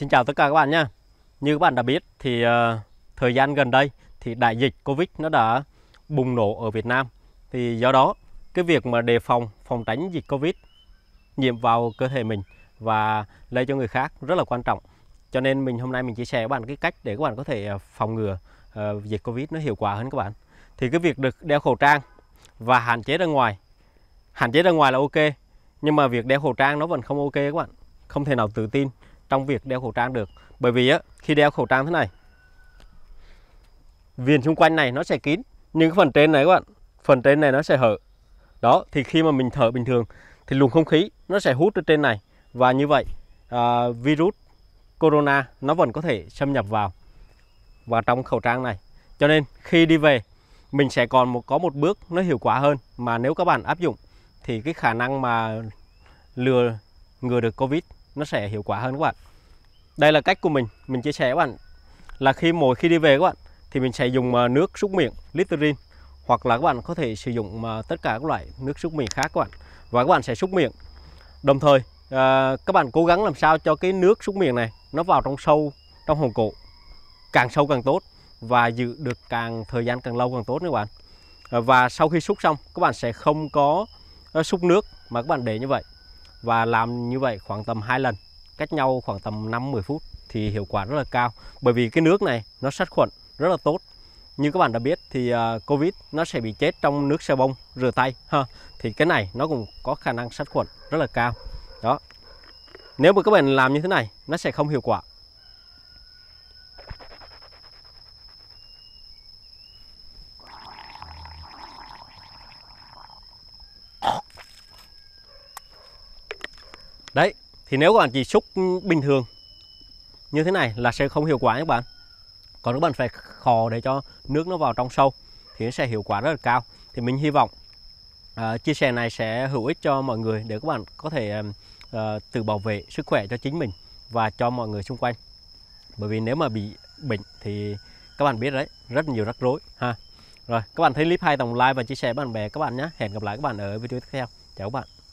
Xin chào tất cả các bạn nha. Như các bạn đã biết thì uh, thời gian gần đây thì đại dịch Covid nó đã bùng nổ ở Việt Nam. Thì do đó cái việc mà đề phòng phòng tránh dịch Covid nhiễm vào cơ thể mình và lây cho người khác rất là quan trọng. Cho nên mình hôm nay mình chia sẻ với các bạn cái cách để các bạn có thể ờ, phòng ngừa uh, dịch Covid nó hiệu quả hơn các bạn. Thì cái việc được đeo khẩu trang và hạn chế ra ngoài. Hạn chế ra ngoài là ok, nhưng mà việc đeo khẩu trang nó vẫn không ok các bạn. Không thể nào tự tin trong việc đeo khẩu trang được bởi vì á, khi đeo khẩu trang thế này viền xung quanh này nó sẽ kín nhưng cái phần trên này các bạn phần trên này nó sẽ hở đó thì khi mà mình thở bình thường thì luồng không khí nó sẽ hút ở trên này và như vậy à, virus corona nó vẫn có thể xâm nhập vào và trong khẩu trang này cho nên khi đi về mình sẽ còn một có một bước nó hiệu quả hơn mà nếu các bạn áp dụng thì cái khả năng mà lừa ngừa được covid nó sẽ hiệu quả hơn các bạn đây là cách của mình mình chia sẻ các bạn là khi mỗi khi đi về các bạn thì mình sẽ dùng ờ, nước súc miệng Listerine hoặc là các bạn có thể sử dụng ờ, tất cả các loại nước súc miệng khác các bạn và các bạn sẽ súc miệng đồng thời ờ, các bạn cố gắng làm sao cho cái nước súc miệng này nó vào trong sâu trong hồng cổ càng sâu càng tốt và giữ được càng thời gian càng lâu càng tốt các bạn và sau khi súc xong các bạn sẽ không có súc nước mà các bạn để như vậy và làm như vậy khoảng tầm 2 lần cách nhau khoảng tầm 5-10 phút thì hiệu quả rất là cao bởi vì cái nước này nó sát khuẩn rất là tốt như các bạn đã biết thì ờ, covid nó sẽ bị chết trong nước xà bông rửa tay ha thì cái này nó cũng có khả năng sát khuẩn rất là cao đó nếu mà các bạn làm như thế này nó sẽ không hiệu quả thì nếu các bạn chỉ xúc bình thường như thế này là sẽ không hiệu quả các bạn còn các bạn phải khò để cho nước nó vào trong sâu thì nó sẽ hiệu quả rất là cao thì mình hy vọng uh, chia sẻ này sẽ hữu ích cho mọi người để các bạn có thể uh, tự bảo vệ sức khỏe cho chính mình và cho mọi người xung quanh bởi vì nếu mà bị bệnh thì các bạn biết đấy rất nhiều rắc rối ha rồi các bạn thấy clip hay tổng like và chia sẻ bạn bè các bạn nhé hẹn gặp lại các bạn ở video tiếp theo chào các bạn